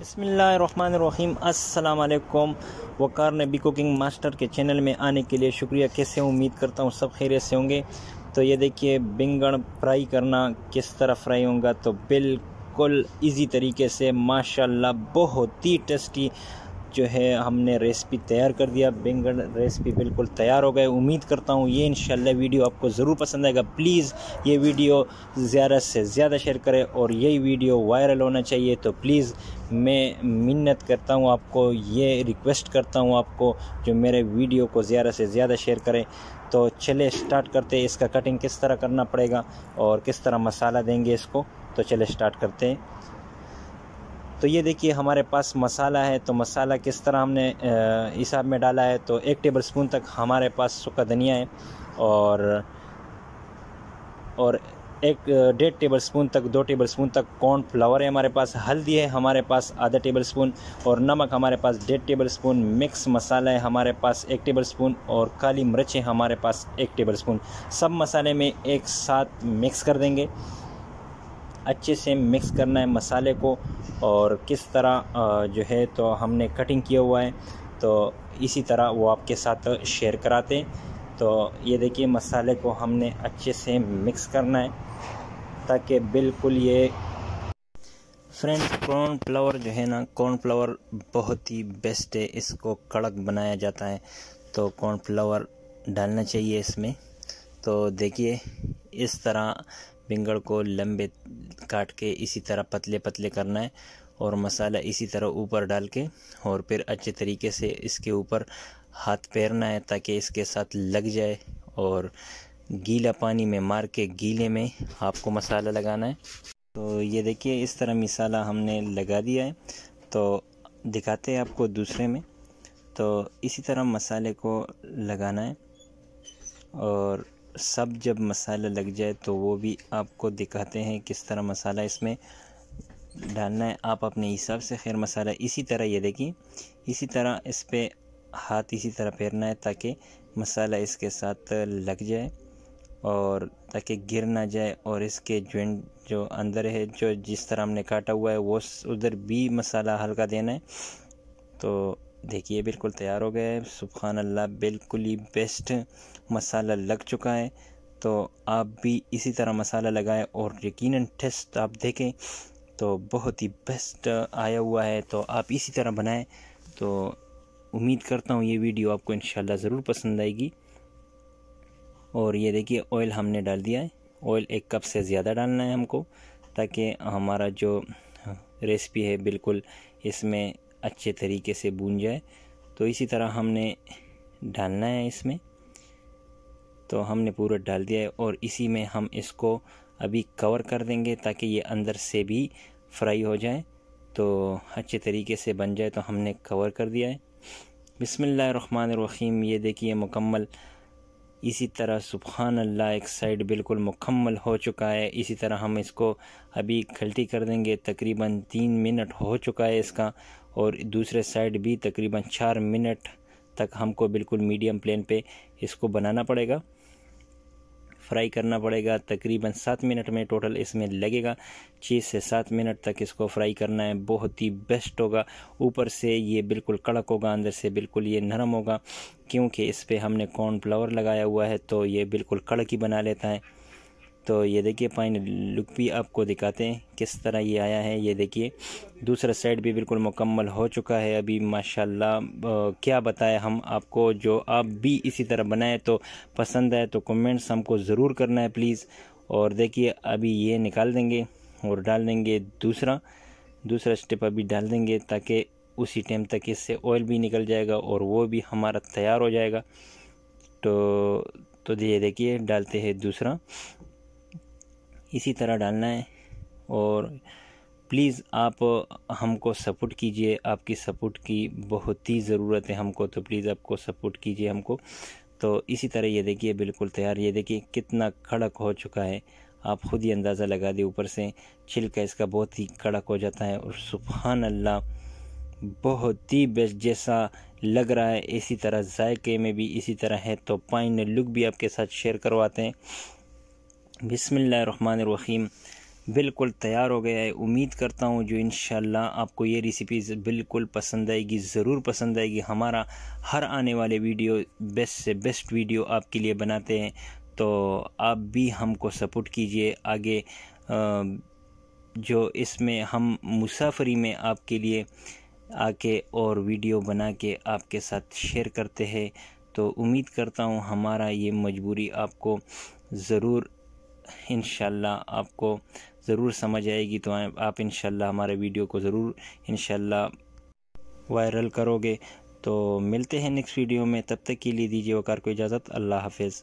बसमीम अल्लाम वक़ार नबी कुकिंग मास्टर के चैनल में आने के लिए शुक्रिया कैसे उम्मीद करता हूँ सब खैरियत से होंगे तो ये देखिए बिंगड़ फ्राई करना किस तरह फ्राई होगा तो बिल्कुल इजी तरीके से माशाल्लाह बहुत ही टेस्टी जो है हमने रेसिपी तैयार कर दिया बैंगन रेसिपी बिल्कुल तैयार हो गए उम्मीद करता हूँ ये इन वीडियो आपको ज़रूर पसंद आएगा प्लीज़ ये वीडियो ज़्यादा से ज़्यादा शेयर करें और यही वीडियो वायरल होना चाहिए तो प्लीज़ मैं मिन्नत करता हूँ आपको ये रिक्वेस्ट करता हूँ आपको जो मेरे वीडियो को ज़्यादा से ज़्यादा शेयर करें तो चले स्टार्ट करते हैं इसका कटिंग किस तरह करना पड़ेगा और किस तरह मसाला देंगे इसको तो चले स्टार्ट करते हैं तो ये देखिए हमारे पास मसाला है तो मसाला किस तरह हमने हिसाब में डाला है तो एक टेबल स्पून तक हमारे पास सूखा धनिया है और और एक डेढ़ टेबल स्पून तक दो टेबल स्पून तक कॉर्न फ्लावर है हमारे पास हल्दी है हमारे पास आधा टेबल स्पून और नमक हमारे पास डेढ़ टेबल स्पून मिक्स मसाला है हमारे पास एक टेबल स्पून और काली मिर्च है हमारे पास एक टेबल स्पून सब मसाले में एक साथ मिक्स कर देंगे अच्छे से मिक्स करना है मसाले को और किस तरह जो है तो हमने कटिंग किया हुआ है तो इसी तरह वो आपके साथ शेयर कराते तो ये देखिए मसाले को हमने अच्छे से मिक्स करना है ताकि बिल्कुल ये फ्रेंड्स कॉर्न फ्लावर जो है ना कॉर्न फ्लावर बहुत ही बेस्ट है इसको कड़क बनाया जाता है तो कॉर्न फ्लावर डालना चाहिए इसमें तो देखिए इस तरह बिंगड़ को लंबे काट के इसी तरह पतले पतले करना है और मसाला इसी तरह ऊपर डाल के और फिर अच्छे तरीके से इसके ऊपर हाथ पैरना है ताकि इसके साथ लग जाए और गीला पानी में मार के गीले में आपको मसाला लगाना है तो ये देखिए इस तरह मसाला हमने लगा दिया है तो दिखाते हैं आपको दूसरे में तो इसी तरह मसाले को लगाना है और सब जब मसाला लग जाए तो वो भी आपको दिखाते हैं किस तरह मसाला इसमें डालना है आप अपने हिसाब से खैर मसाला इसी तरह ये देखिए इसी तरह इस पर हाथ इसी तरह फेरना है ताकि मसाला इसके साथ लग जाए और ताकि गिर ना जाए और इसके जॉइंट जो अंदर है जो जिस तरह हमने काटा हुआ है वो उधर भी मसाला हल्का देना है तो देखिए बिल्कुल तैयार हो गया है सुबहान अल्लाह बिल्कुल ही बेस्ट मसाला लग चुका है तो आप भी इसी तरह मसाला लगाएं और यकीनन टेस्ट आप देखें तो बहुत ही बेस्ट आया हुआ है तो आप इसी तरह बनाएं तो उम्मीद करता हूँ ये वीडियो आपको इन ज़रूर पसंद आएगी और ये देखिए ऑयल हमने डाल दिया है ऑयल एक कप से ज़्यादा डालना है हमको ताकि हमारा जो रेसिपी है बिल्कुल इसमें अच्छे तरीके से भून जाए तो इसी तरह हमने डालना है इसमें तो हमने पूरा डाल दिया है और इसी में हम इसको अभी कवर कर देंगे ताकि ये अंदर से भी फ्राई हो जाए तो अच्छे तरीके से बन जाए तो हमने कवर कर दिया है बिसमीम ये देखिए मुकम्मल इसी तरह सुबहान अल्लाह एक साइड बिल्कुल मुकम्मल हो चुका है इसी तरह हम इसको अभी खल्टी कर देंगे तकरीबन तीन मिनट हो चुका है इसका और दूसरे साइड भी तकरीबन चार मिनट तक हमको बिल्कुल मीडियम प्लेन पे इसको बनाना पड़ेगा फ्राई करना पड़ेगा तकरीबन सात मिनट में टोटल इसमें लगेगा छः से सात मिनट तक इसको फ्राई करना है बहुत ही बेस्ट होगा ऊपर से ये बिल्कुल कड़क होगा अंदर से बिल्कुल ये नरम होगा क्योंकि इस पर हमने कॉर्नफ्लावर फ्लावर लगाया हुआ है तो ये बिल्कुल कड़क ही बना लेता है तो ये देखिए फाइनल लुक भी आपको दिखाते हैं किस तरह ये आया है ये देखिए दूसरा साइड भी बिल्कुल मुकम्मल हो चुका है अभी माशाल्लाह क्या बताएं हम आपको जो आप भी इसी तरह बनाएं तो पसंद आए तो कमेंट्स हमको ज़रूर करना है प्लीज़ और देखिए अभी ये निकाल देंगे और डाल देंगे दूसरा दूसरा स्टेप अभी डाल देंगे ताकि उसी टाइम तक इससे ऑयल भी निकल जाएगा और वो भी हमारा तैयार हो जाएगा तो तो ये देखिए डालते हैं दूसरा इसी तरह डालना है और प्लीज़ आप हमको सपोर्ट कीजिए आपकी सपोर्ट की बहुत ही ज़रूरत है हमको तो प्लीज़ आपको सपोर्ट कीजिए हमको तो इसी तरह ये देखिए बिल्कुल तैयार ये देखिए कितना कड़क हो चुका है आप ख़ुद ही अंदाज़ा लगा दिए ऊपर से छिलका इसका बहुत ही कड़क हो जाता है और सुबहान अल्लाह बहुत ही बेस्ट जैसा लग रहा है इसी तरह जायके में भी इसी तरह है तो पाइन लुक भी आपके साथ शेयर करवाते हैं बिसमीम बिल्कुल तैयार हो गया है उम्मीद करता हूँ जो इन आपको ये रेसिपी बिल्कुल पसंद आएगी ज़रूर पसंद आएगी हमारा हर आने वाले वीडियो बेस्ट से बेस्ट वीडियो आपके लिए बनाते हैं तो आप भी हमको सपोर्ट कीजिए आगे जो इसमें हम मुसाफरी में आपके लिए आके और वीडियो बना के आपके साथ शेयर करते हैं तो उम्मीद करता हूँ हमारा ये मजबूरी आपको ज़रूर इन आपको ज़रूर समझ आएगी तो आप इन हमारे वीडियो को ज़रूर इन वायरल करोगे तो मिलते हैं नेक्स्ट वीडियो में तब तक के लिए दीजिए वकार को इजाज़त अल्लाह हाफिज़